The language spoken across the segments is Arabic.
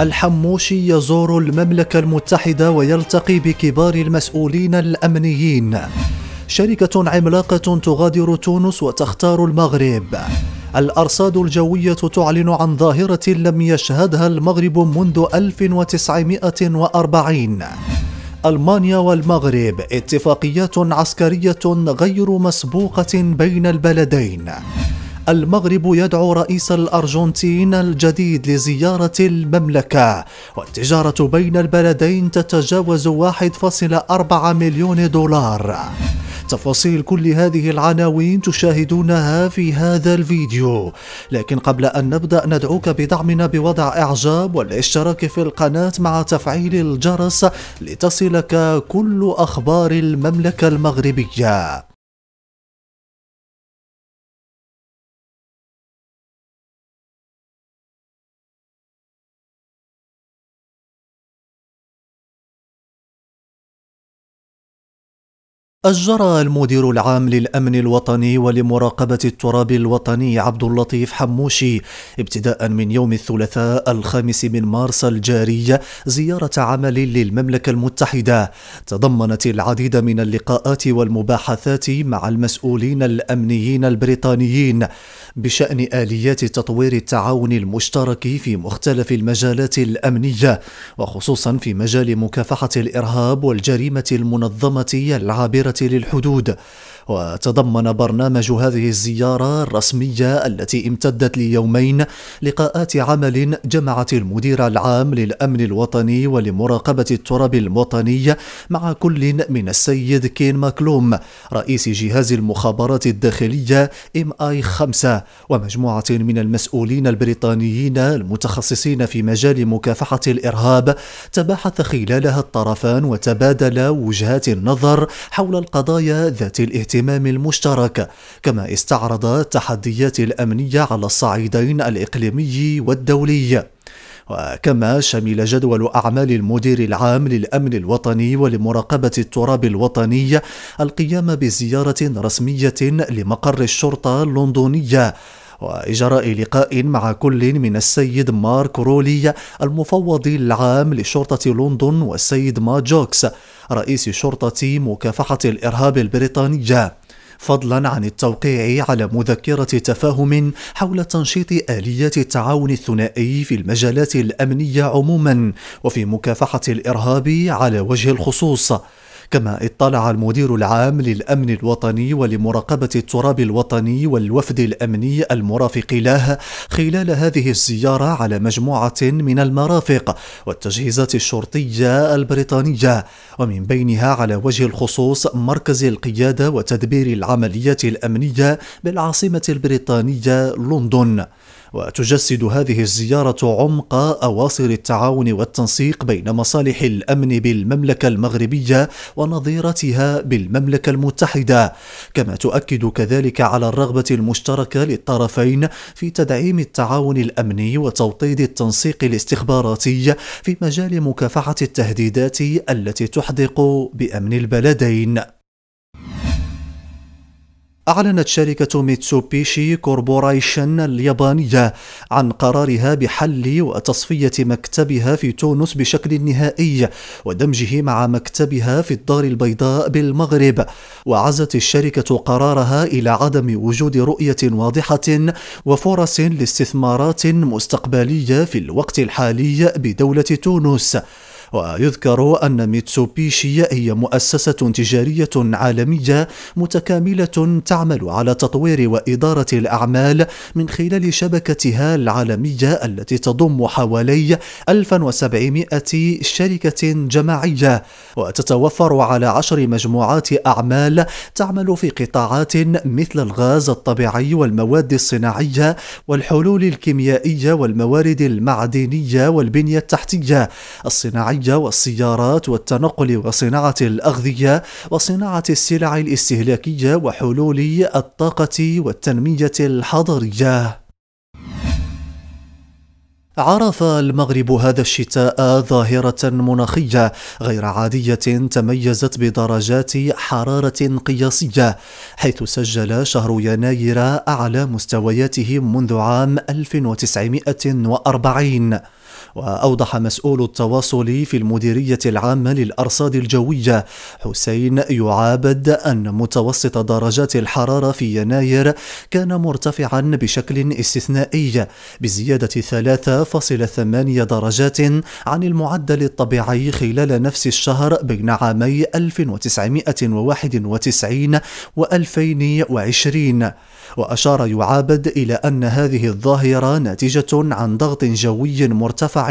الحموشي يزور المملكة المتحدة ويلتقي بكبار المسؤولين الأمنيين شركة عملاقة تغادر تونس وتختار المغرب الأرصاد الجوية تعلن عن ظاهرة لم يشهدها المغرب منذ 1940 ألمانيا والمغرب اتفاقيات عسكرية غير مسبوقة بين البلدين المغرب يدعو رئيس الأرجنتين الجديد لزيارة المملكة والتجارة بين البلدين تتجاوز 1.4 مليون دولار تفاصيل كل هذه العناوين تشاهدونها في هذا الفيديو لكن قبل أن نبدأ ندعوك بدعمنا بوضع إعجاب والاشتراك في القناة مع تفعيل الجرس لتصلك كل أخبار المملكة المغربية أجرى المدير العام للأمن الوطني ولمراقبة التراب الوطني عبد اللطيف حموشي ابتداء من يوم الثلاثاء الخامس من مارس الجاري زيارة عمل للمملكة المتحدة تضمنت العديد من اللقاءات والمباحثات مع المسؤولين الأمنيين البريطانيين بشأن آليات تطوير التعاون المشترك في مختلف المجالات الأمنية وخصوصا في مجال مكافحة الإرهاب والجريمة المنظمة العابرة للحدود وتضمن برنامج هذه الزيارة الرسمية التي امتدت ليومين لقاءات عمل جمعت المدير العام للأمن الوطني ولمراقبة التراب الوطني مع كل من السيد كين ماكلوم رئيس جهاز المخابرات الداخلية ام اي 5 ومجموعة من المسؤولين البريطانيين المتخصصين في مجال مكافحة الإرهاب تباحث خلالها الطرفان وتبادلا وجهات النظر حول القضايا ذات الاهتمام الاهتمام المشترك كما استعرض التحديات الأمنية على الصعيدين الإقليمي والدولي وكما شمل جدول أعمال المدير العام للأمن الوطني ولمراقبة التراب الوطني القيام بزيارة رسمية لمقر الشرطة اللندنية وإجراء لقاء مع كل من السيد مارك رولي المفوض العام لشرطة لندن والسيد ما جوكس رئيس شرطة مكافحة الإرهاب البريطانية فضلا عن التوقيع على مذكرة تفاهم حول تنشيط آليات التعاون الثنائي في المجالات الأمنية عموما وفي مكافحة الإرهاب على وجه الخصوص كما اطلع المدير العام للأمن الوطني ولمراقبة التراب الوطني والوفد الأمني المرافق له خلال هذه الزيارة على مجموعة من المرافق والتجهيزات الشرطية البريطانية ومن بينها على وجه الخصوص مركز القيادة وتدبير العمليات الأمنية بالعاصمة البريطانية لندن وتجسد هذه الزيارة عمق أواصر التعاون والتنسيق بين مصالح الأمن بالمملكة المغربية و ونظيرتها بالمملكة المتحدة كما تؤكد كذلك على الرغبة المشتركة للطرفين في تدعيم التعاون الأمني وتوطيد التنسيق الاستخباراتي في مجال مكافحة التهديدات التي تحدق بأمن البلدين أعلنت شركة ميتسوبيشي كوربوريشن اليابانية عن قرارها بحل وتصفية مكتبها في تونس بشكل نهائي ودمجه مع مكتبها في الدار البيضاء بالمغرب وعزت الشركة قرارها إلى عدم وجود رؤية واضحة وفرص لاستثمارات مستقبلية في الوقت الحالي بدولة تونس ويذكر أن ميتسوبيشي هي مؤسسة تجارية عالمية متكاملة تعمل على تطوير وإدارة الأعمال من خلال شبكتها العالمية التي تضم حوالي 1700 شركة جماعية وتتوفر على عشر مجموعات أعمال تعمل في قطاعات مثل الغاز الطبيعي والمواد الصناعية والحلول الكيميائية والموارد المعدنية والبنية التحتية الصناعية الصناعية والسيارات والتنقل وصناعة الأغذية وصناعة السلع الاستهلاكية وحلول الطاقة والتنمية الحضرية عرف المغرب هذا الشتاء ظاهرة مناخية غير عادية تميزت بدرجات حرارة قياسية حيث سجل شهر يناير أعلى مستوياته منذ عام 1940 وأوضح مسؤول التواصل في المديرية العامة للأرصاد الجوية حسين يعابد أن متوسط درجات الحرارة في يناير كان مرتفعا بشكل استثنائي بزيادة 3.8 درجات عن المعدل الطبيعي خلال نفس الشهر بين عامي 1991 و 2020 وأشار يعابد إلى أن هذه الظاهرة ناتجة عن ضغط جوي مرتفع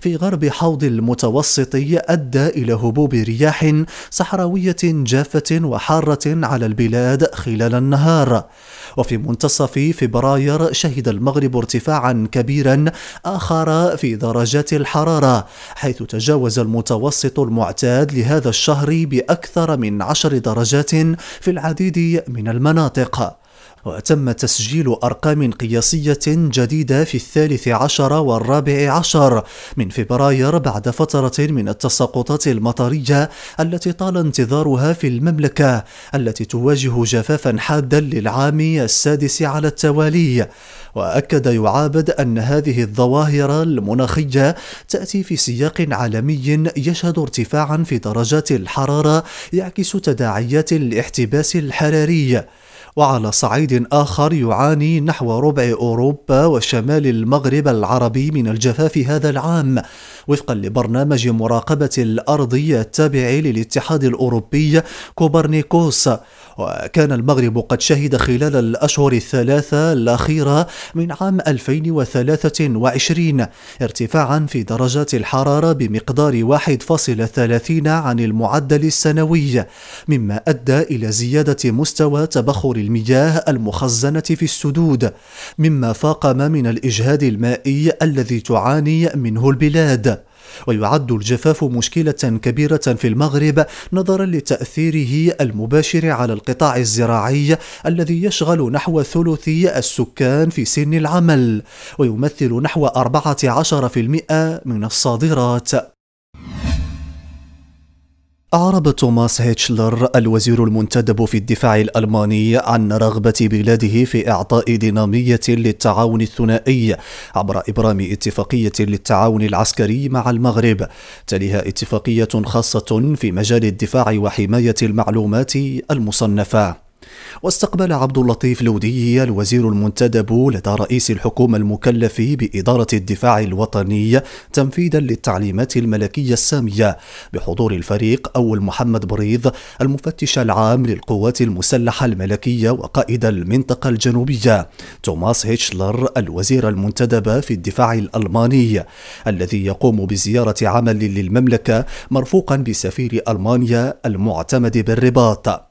في غرب حوض المتوسط أدى إلى هبوب رياح صحراوية جافة وحارة على البلاد خلال النهار وفي منتصف فبراير شهد المغرب ارتفاعا كبيرا آخر في درجات الحرارة حيث تجاوز المتوسط المعتاد لهذا الشهر بأكثر من عشر درجات في العديد من المناطق وتم تسجيل أرقام قياسية جديدة في الثالث عشر والرابع عشر من فبراير بعد فترة من التساقطات المطرية التي طال انتظارها في المملكة التي تواجه جفافا حادا للعام السادس على التوالي وأكد يعابد أن هذه الظواهر المناخية تأتي في سياق عالمي يشهد ارتفاعا في درجات الحرارة يعكس تداعيات الاحتباس الحراري وعلى صعيد آخر يعاني نحو ربع أوروبا وشمال المغرب العربي من الجفاف هذا العام وفقا لبرنامج مراقبة الأرض التابع للاتحاد الأوروبي كوبرنيكوس وكان المغرب قد شهد خلال الأشهر الثلاثة الأخيرة من عام 2023 ارتفاعا في درجات الحرارة بمقدار 1.30 عن المعدل السنوي مما أدى إلى زيادة مستوى تبخر المياه المخزنة في السدود مما فاقم من الإجهاد المائي الذي تعاني منه البلاد ويعد الجفاف مشكلة كبيرة في المغرب نظرا لتأثيره المباشر على القطاع الزراعي الذي يشغل نحو ثلثي السكان في سن العمل ويمثل نحو 14% من الصادرات أعرب توماس هيتشلر الوزير المنتدب في الدفاع الألماني عن رغبة بلاده في إعطاء دينامية للتعاون الثنائي عبر إبرام اتفاقية للتعاون العسكري مع المغرب تليها اتفاقية خاصة في مجال الدفاع وحماية المعلومات المصنفة واستقبل عبد اللطيف لودي الوزير المنتدب لدى رئيس الحكومة المكلف بإدارة الدفاع الوطني تنفيذا للتعليمات الملكية السامية بحضور الفريق أول محمد بريض المفتش العام للقوات المسلحة الملكية وقائد المنطقة الجنوبية توماس هيتشلر الوزير المنتدب في الدفاع الألماني الذي يقوم بزيارة عمل للمملكة مرفوقا بسفير ألمانيا المعتمد بالرباط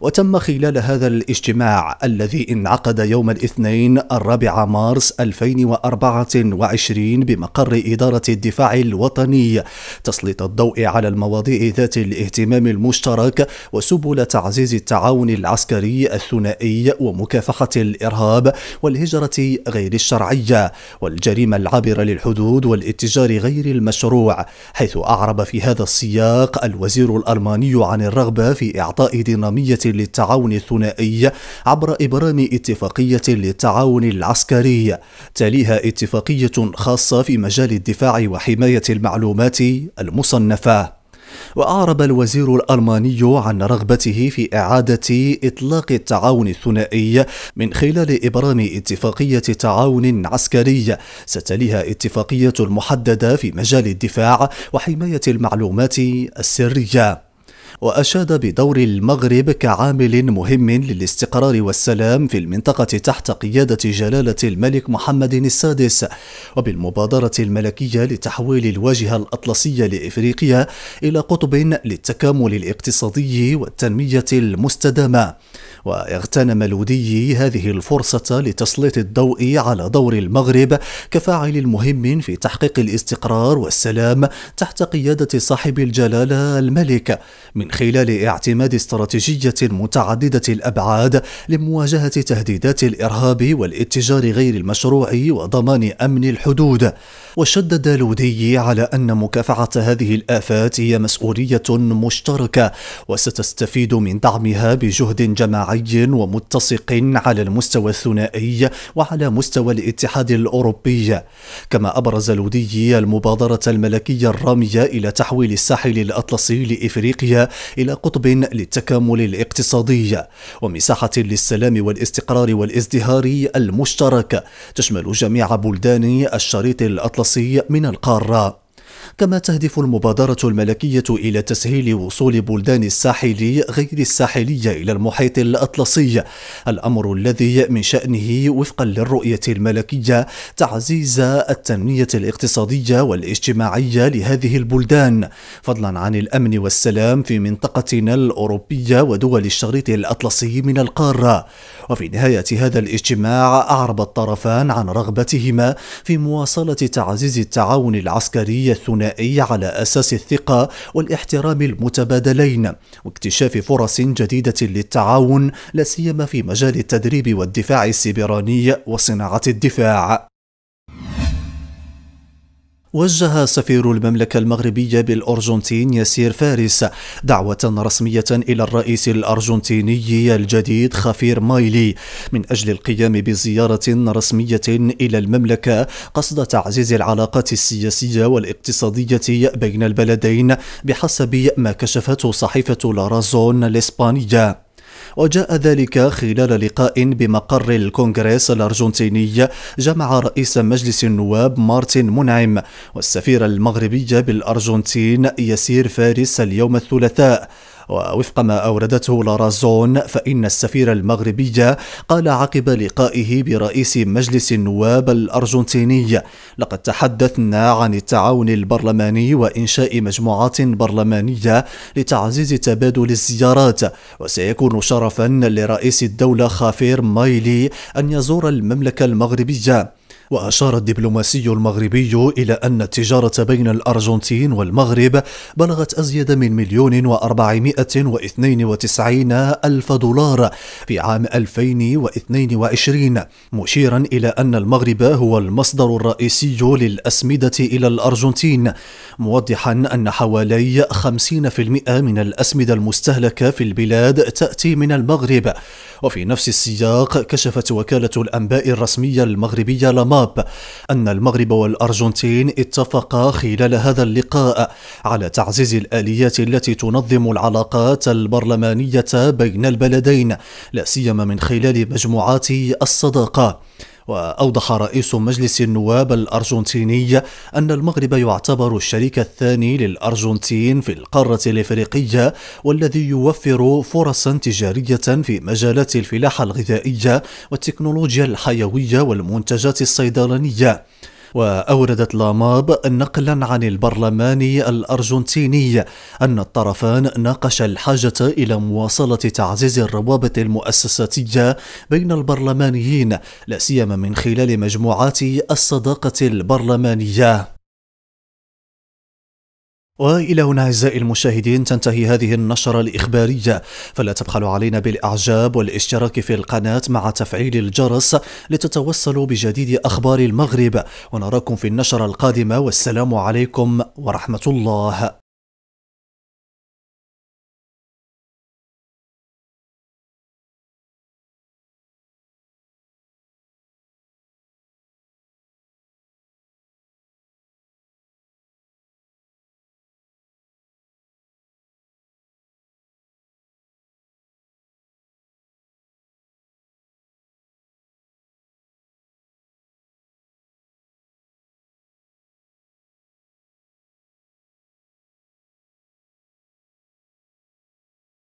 وتم خلال هذا الاجتماع الذي انعقد يوم الاثنين الرابع مارس 2024 بمقر إدارة الدفاع الوطني تسليط الضوء على المواضيع ذات الاهتمام المشترك وسبل تعزيز التعاون العسكري الثنائي ومكافحة الإرهاب والهجرة غير الشرعية والجريمة العابرة للحدود والاتجار غير المشروع حيث أعرب في هذا السياق الوزير الألماني عن الرغبة في إعطاء دينامية للتعاون الثنائي عبر إبرام اتفاقية للتعاون العسكري تليها اتفاقية خاصة في مجال الدفاع وحماية المعلومات المصنفة وأعرب الوزير الألماني عن رغبته في إعادة إطلاق التعاون الثنائي من خلال إبرام اتفاقية تعاون عسكري ستليها اتفاقية محددة في مجال الدفاع وحماية المعلومات السرية وأشاد بدور المغرب كعامل مهم للاستقرار والسلام في المنطقة تحت قيادة جلالة الملك محمد السادس وبالمبادرة الملكية لتحويل الواجهة الأطلسية لإفريقيا إلى قطب للتكامل الاقتصادي والتنمية المستدامة واغتنم الودي هذه الفرصة لتسليط الضوء على دور المغرب كفاعل مهم في تحقيق الاستقرار والسلام تحت قيادة صاحب الجلالة الملك من من خلال اعتماد استراتيجية متعددة الأبعاد لمواجهة تهديدات الإرهاب والاتجار غير المشروع وضمان أمن الحدود وشدد لودي على أن مكافحة هذه الآفات هي مسؤولية مشتركة وستستفيد من دعمها بجهد جماعي ومتسق على المستوى الثنائي وعلى مستوى الاتحاد الأوروبي كما أبرز لودي المبادرة الملكية الرامية إلى تحويل الساحل الأطلسي لإفريقيا إلى قطب للتكامل الاقتصادي ومساحة للسلام والاستقرار والازدهار المشترك تشمل جميع بلدان الشريط الأطلسي من القارة كما تهدف المبادرة الملكية إلى تسهيل وصول بلدان الساحل غير الساحلية إلى المحيط الأطلسي الأمر الذي من شأنه وفقا للرؤية الملكية تعزيز التنمية الاقتصادية والاجتماعية لهذه البلدان فضلا عن الأمن والسلام في منطقتنا الأوروبية ودول الشريط الأطلسي من القارة وفي نهاية هذا الاجتماع أعرب الطرفان عن رغبتهما في مواصلة تعزيز التعاون العسكري الثنائي على أساس الثقة والاحترام المتبادلين واكتشاف فرص جديدة للتعاون لا سيما في مجال التدريب والدفاع السيبراني وصناعة الدفاع وجه سفير المملكة المغربية بالأرجنتين يسير فارس دعوة رسمية إلى الرئيس الأرجنتيني الجديد خفير مايلي من أجل القيام بزيارة رسمية إلى المملكة قصد تعزيز العلاقات السياسية والاقتصادية بين البلدين بحسب ما كشفته صحيفة لارازون الإسبانية وجاء ذلك خلال لقاء بمقر الكونغرس الأرجنتيني جمع رئيس مجلس النواب مارتن منعم والسفير المغربي بالأرجنتين يسير فارس اليوم الثلاثاء ووفق ما أوردته لارازون فإن السفير المغربي قال عقب لقائه برئيس مجلس النواب الأرجنتيني لقد تحدثنا عن التعاون البرلماني وإنشاء مجموعات برلمانية لتعزيز تبادل الزيارات وسيكون شرفا لرئيس الدولة خافير مايلي أن يزور المملكة المغربية وأشار الدبلوماسي المغربي إلى أن التجارة بين الأرجنتين والمغرب بلغت أزيد من مليون وأربعمائة واثنين وتسعين ألف دولار في عام 2022 مشيرا إلى أن المغرب هو المصدر الرئيسي للأسمدة إلى الأرجنتين موضحا أن حوالي 50% من الأسمدة المستهلكة في البلاد تأتي من المغرب وفي نفس السياق كشفت وكالة الأنباء الرسمية المغربية لما الخطاب أن المغرب والأرجنتين اتفقا خلال هذا اللقاء على تعزيز الآليات التي تنظم العلاقات البرلمانية بين البلدين لا سيما من خلال مجموعات الصداقة وأوضح رئيس مجلس النواب الأرجنتيني أن المغرب يعتبر الشريك الثاني للأرجنتين في القارة الإفريقية والذي يوفر فرصا تجارية في مجالات الفلاحة الغذائية والتكنولوجيا الحيوية والمنتجات الصيدلانية وأوردت لاماب نقلا عن البرلماني الأرجنتيني أن الطرفان ناقشا الحاجة إلى مواصلة تعزيز الروابط المؤسساتية بين البرلمانيين لا سيما من خلال مجموعات الصداقة البرلمانية والى هنا اعزائي المشاهدين تنتهي هذه النشره الاخباريه فلا تبخلوا علينا بالاعجاب والاشتراك في القناه مع تفعيل الجرس لتتوصلوا بجديد اخبار المغرب ونراكم في النشره القادمه والسلام عليكم ورحمه الله